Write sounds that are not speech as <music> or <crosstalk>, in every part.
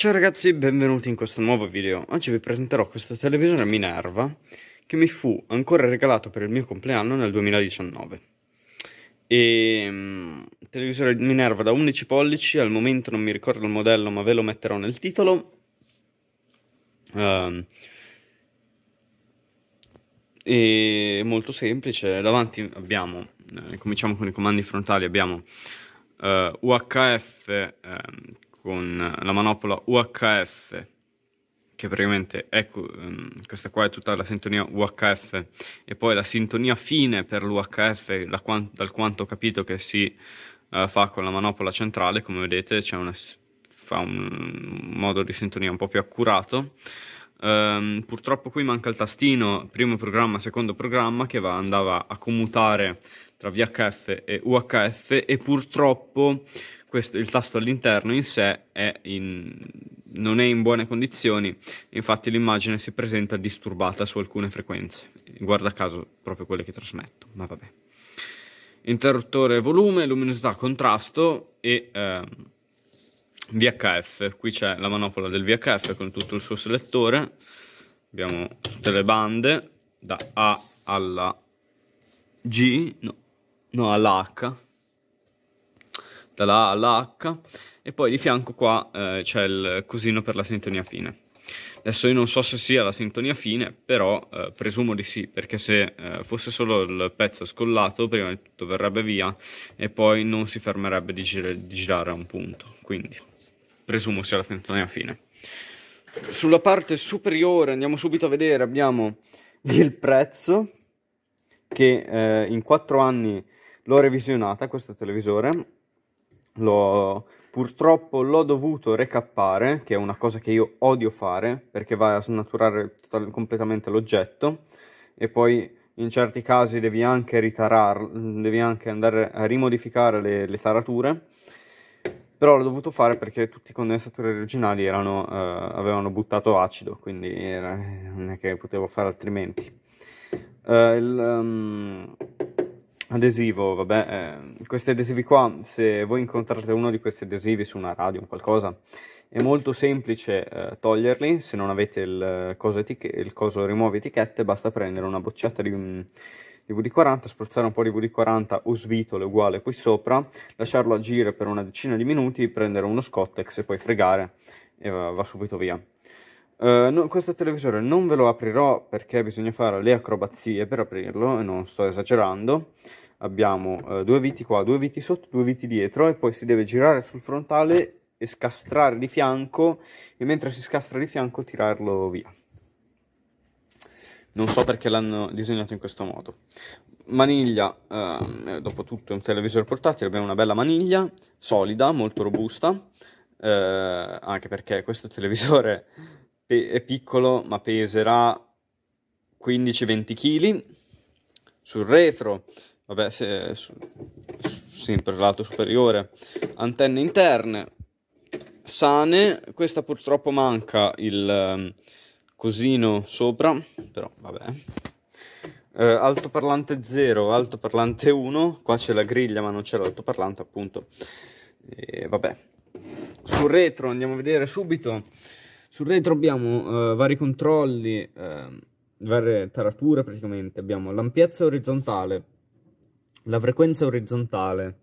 Ciao ragazzi, benvenuti in questo nuovo video. Oggi vi presenterò questo televisore Minerva che mi fu ancora regalato per il mio compleanno nel 2019. E, um, televisore Minerva da 11 pollici, al momento non mi ricordo il modello ma ve lo metterò nel titolo. Um, ehm, è molto semplice, davanti abbiamo, eh, cominciamo con i comandi frontali, abbiamo eh, UHF eh, con la manopola UHF che praticamente è ecco, ehm, questa qua è tutta la sintonia UHF e poi la sintonia fine per l'UHF la, dal quanto ho capito che si uh, fa con la manopola centrale come vedete c'è una, fa un modo di sintonia un po' più accurato um, purtroppo qui manca il tastino primo programma secondo programma che va, andava a commutare tra VHF e UHF e purtroppo questo, il tasto all'interno in sé è in, non è in buone condizioni, infatti l'immagine si presenta disturbata su alcune frequenze, guarda caso proprio quelle che trasmetto, ma vabbè. Interruttore volume, luminosità, contrasto e eh, VHF, qui c'è la manopola del VHF con tutto il suo selettore, abbiamo tutte le bande da A alla G, no, no alla H dalla A alla H e poi di fianco qua eh, c'è il cosino per la sintonia fine adesso io non so se sia la sintonia fine però eh, presumo di sì perché se eh, fosse solo il pezzo scollato prima di tutto verrebbe via e poi non si fermerebbe di, gir di girare a un punto quindi presumo sia la sintonia fine sulla parte superiore andiamo subito a vedere abbiamo il prezzo che eh, in 4 anni L'ho revisionata questo televisore, l'ho, purtroppo l'ho dovuto recappare, che è una cosa che io odio fare perché va a snaturare total, completamente l'oggetto e poi in certi casi devi anche ritarar, devi anche andare a rimodificare le, le tarature però l'ho dovuto fare perché tutti i condensatori originali erano, eh, avevano buttato acido, quindi era, non è che potevo fare altrimenti. Eh, il, um, adesivo, vabbè, eh, questi adesivi qua, se voi incontrate uno di questi adesivi su una radio o qualcosa, è molto semplice eh, toglierli, se non avete il eh, coso, il coso, rimuovi etichette, basta prendere una bocciata di, um, di VD40, spruzzare un po' di VD40 o svitole uguale qui sopra, lasciarlo agire per una decina di minuti, prendere uno scottex e poi fregare e va, va subito via. Eh, no, questo televisore non ve lo aprirò perché bisogna fare le acrobazie per aprirlo e non sto esagerando. Abbiamo uh, due viti qua, due viti sotto, due viti dietro e poi si deve girare sul frontale e scastrare di fianco e mentre si scastra di fianco tirarlo via. Non so perché l'hanno disegnato in questo modo. Maniglia, uh, dopo tutto è un televisore portatile, abbiamo una bella maniglia, solida, molto robusta, anche perché questo <laughs> televisore pe- è piccolo ma peserà 15-20 kg. Sul retro, vabbè, se, su, sempre lato superiore, antenne interne, sane, questa purtroppo manca il ehm, cosino sopra, però vabbè. Eh, altoparlante 0, altoparlante 1, qua c'è la griglia ma non c'è l'altoparlante appunto. E, vabbè. Sul retro andiamo a vedere subito sul retro abbiamo eh, vari controlli, eh, varie tarature praticamente. Abbiamo l'ampiezza orizzontale, la frequenza orizzontale,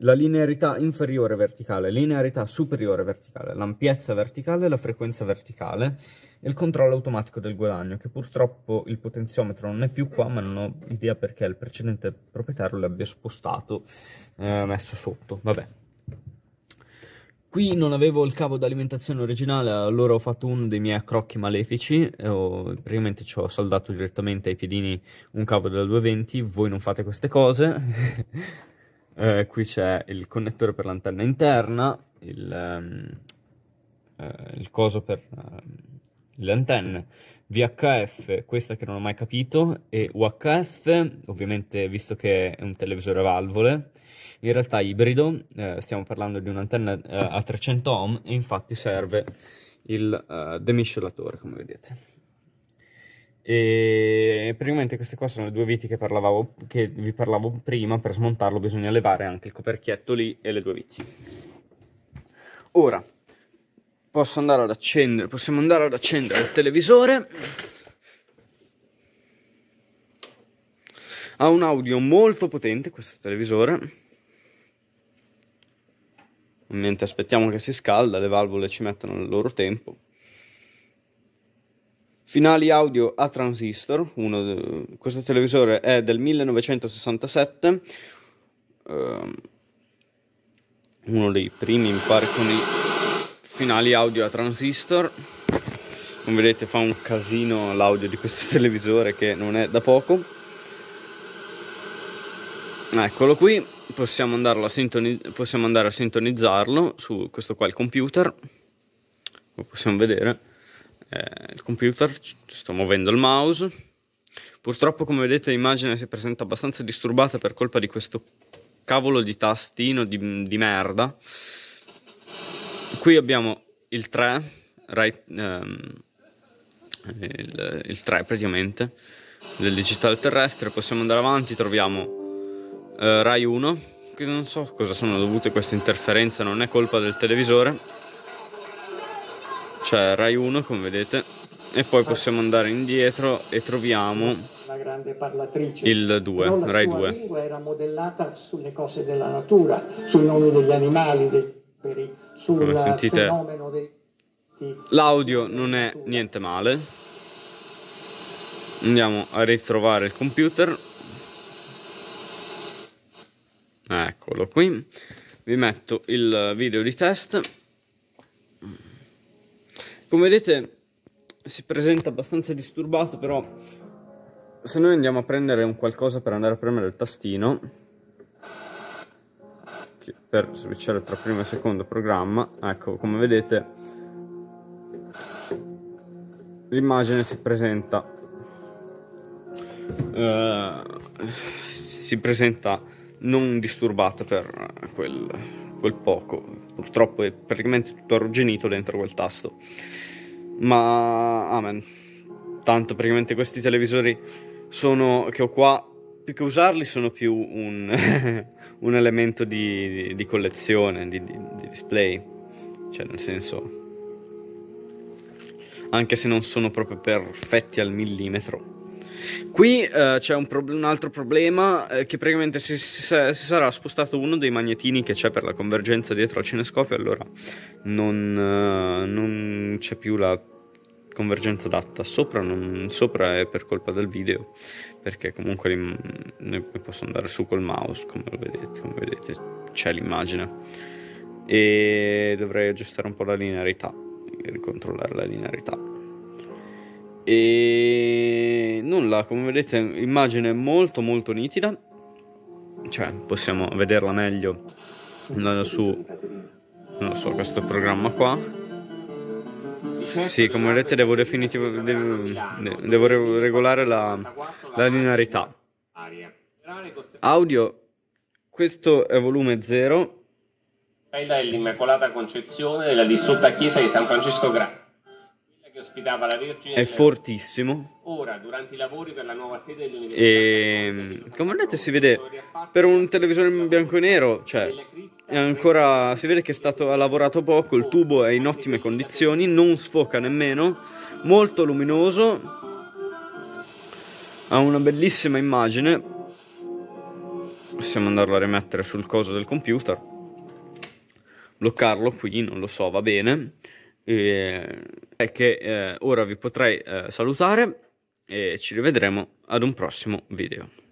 la linearità inferiore verticale, linearità superiore verticale, l'ampiezza verticale, la frequenza verticale e il controllo automatico del guadagno, che purtroppo il potenziometro non è più qua, ma non ho idea perché il precedente proprietario l'abbia spostato, eh, messo sotto. Vabbè. Qui non avevo il cavo d'alimentazione originale, allora ho fatto uno dei miei accrocchi malefici, ho, praticamente ci ho saldato direttamente ai piedini un cavo della 220, voi non fate queste cose. <laughs> eh, qui c'è il connettore per l'antenna interna, il, um, eh, il coso per um, le antenne, VHF, questa che non ho mai capito, e UHF, ovviamente visto che è un televisore a valvole, in realtà ibrido, eh, stiamo parlando di un'antenna eh, a 300 ohm e infatti serve il uh, demiscelatore, come vedete. E praticamente queste qua sono le due viti che, parlavo, che vi parlavo prima, per smontarlo bisogna levare anche il coperchietto lì e le due viti. Ora, posso andare ad accendere, possiamo andare ad accendere il televisore. Ha un audio molto potente questo televisore. Ovviamente aspettiamo che si scalda, le valvole ci mettono il loro tempo. Finali audio a transistor, uno, questo televisore è del 1967, ehm, uno dei primi mi pare con i finali audio a transistor come vedete fa un casino l'audio di questo <laughs> televisore che non è da poco ah, eccolo qui possiamo, possiamo andare a sintonizzarlo su questo qua il computer lo possiamo vedere eh, il computer sto muovendo il mouse purtroppo come vedete l'immagine si presenta abbastanza disturbata per colpa di questo cavolo di tastino di, di merda qui abbiamo il 3, right, um, il, il 3 praticamente, del digitale terrestre, possiamo andare avanti, troviamo eh, Rai 1, che non so cosa sono dovute queste interferenze, non è colpa del televisore, c'è Rai 1 come vedete, e poi possiamo andare indietro e troviamo il 2, Rai 2. era modellata sulle cose della natura, sui nomi degli animali, dei, per i sul sentite, fenomeno dei... L'audio non è niente male. Andiamo a ritrovare il computer. Eccolo qui. Vi metto il video di test. Come vedete si presenta abbastanza disturbato, però se noi andiamo a prendere un qualcosa per andare a premere il tastino per switchare tra primo e secondo programma ecco come vedete l'immagine si presenta eh, si presenta non disturbata per quel, quel poco purtroppo è praticamente tutto arrugginito dentro quel tasto ma amen tanto praticamente questi televisori sono, che ho qua più che usarli sono più un <laughs> un elemento di, di, di collezione, di, di display, cioè nel senso, anche se non sono proprio perfetti al millimetro. Qui eh, c'è un, pro- un, altro problema eh, che praticamente si, si, si, sarà spostato uno dei magnetini che c'è per la convergenza dietro al cinescopio, allora non, eh, non c'è più la convergenza adatta, sopra, non, sopra è per colpa del video, perché comunque ne posso andare su col mouse, come vedete, come vedete c'è l'immagine. E dovrei aggiustare un po' la linearità, ricontrollare la linearità. E nulla, come vedete, immagine molto molto nitida, cioè possiamo vederla meglio andando su, non so, questo programma qua sì, come vedete devo, devo, devo regolare la, la linearità. Audio, questo è volume 0. Quella è l'Immacolata Concezione della distrutta chiesa di San Francesco Grande ospitava la Vergine è fortissimo. Ora, durante i lavori per la nuova sede dell'Università e, come vedete si vede per un televisore in bianco e nero, cioè è ancora si vede che è stato ha lavorato poco, il tubo è in ottime condizioni, non sfoca nemmeno, molto luminoso. Ha una bellissima immagine. Possiamo andarlo a rimettere sul coso del computer. Bloccarlo qui, non lo so, va bene eh, è che eh, ora vi potrei eh, salutare e ci rivedremo ad un prossimo video.